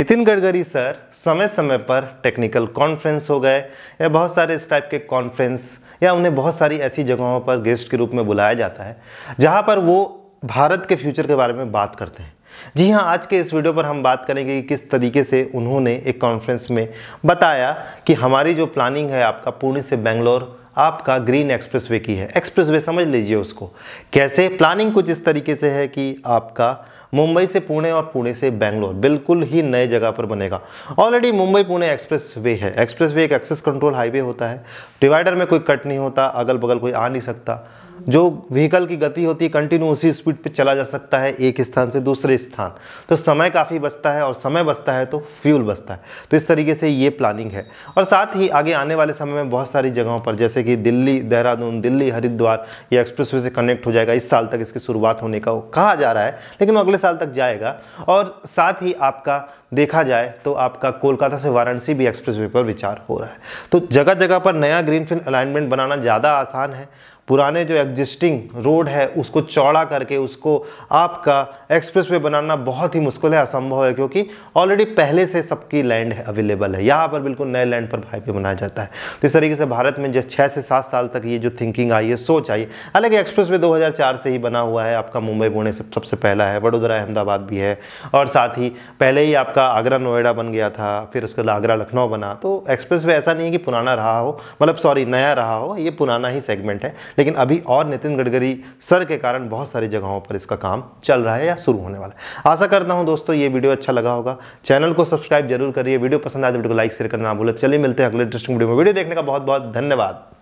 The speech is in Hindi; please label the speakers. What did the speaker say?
Speaker 1: नितिन गडकरी सर समय समय पर टेक्निकल कॉन्फ्रेंस हो गए या बहुत सारे इस टाइप के कॉन्फ्रेंस या उन्हें बहुत सारी ऐसी जगहों पर गेस्ट के रूप में बुलाया जाता है जहां पर वो भारत के फ्यूचर के बारे में बात करते हैं जी हाँ आज के इस वीडियो पर हम बात करेंगे कि किस तरीके से उन्होंने एक कॉन्फ्रेंस में बताया कि हमारी जो प्लानिंग है आपका पुणे से बेंगलोर आपका ग्रीन एक्सप्रेसवे की है एक्सप्रेसवे समझ लीजिए उसको कैसे प्लानिंग कुछ इस तरीके से है कि आपका मुंबई से पुणे और पुणे से बेंगलोर बिल्कुल ही नए जगह पर बनेगा ऑलरेडी मुंबई पुणे वे है वे एक एक्सेस कंट्रोल हाईवे होता है डिवाइडर में कोई कट नहीं होता अगल बगल कोई आ नहीं सकता जो व्हीकल की गति होती है कंटिन्यू उसी स्पीड पे चला जा सकता है एक स्थान से दूसरे स्थान तो समय काफ़ी बचता है और समय बचता है तो फ्यूल बचता है तो इस तरीके से ये प्लानिंग है और साथ ही आगे आने वाले समय में बहुत सारी जगहों पर जैसे कि दिल्ली देहरादून दिल्ली हरिद्वार या एक्सप्रेस से कनेक्ट हो जाएगा इस साल तक इसकी शुरुआत होने का कहा जा रहा है लेकिन वो अगले साल तक जाएगा और साथ ही आपका देखा जाए तो आपका कोलकाता से वाराणसी भी एक्सप्रेस पर विचार हो रहा है तो जगह जगह पर नया ग्रीन फील्ड अलाइनमेंट बनाना ज़्यादा आसान है पुराने जो एग्जिस्टिंग रोड है उसको चौड़ा करके उसको आपका एक्सप्रेस वे बनाना बहुत ही मुश्किल है असंभव है क्योंकि ऑलरेडी पहले से सबकी लैंड है अवेलेबल है यहाँ पर बिल्कुल नए लैंड पर हाईवे बनाया जाता है तो इस तरीके से भारत में जो छः से सात साल तक ये जो थिंकिंग आई है सोच आई हालांकि एक्सप्रेस वे 2004 से ही बना हुआ है आपका मुंबई पुणे से सबसे पहला है वडोदरा अहमदाबाद भी है और साथ ही पहले ही आपका आगरा नोएडा बन गया था फिर उसके बाद आगरा लखनऊ बना तो एक्सप्रेस वे ऐसा नहीं है कि पुराना रहा हो मतलब सॉरी नया रहा हो ये पुराना ही सेगमेंट है लेकिन अभी और नितिन गडकरी सर के कारण बहुत सारी जगहों पर इसका काम चल रहा है या शुरू होने वाला है आशा करता हूँ दोस्तों ये वीडियो अच्छा लगा होगा चैनल को सब्सक्राइब जरूर करिए वीडियो पसंद आए तो वीडियो को लाइक शेयर करना ना भूलें चलिए मिलते हैं अगले इंटरेस्टिंग वीडियो में वीडियो देखने का बहुत बहुत धन्यवाद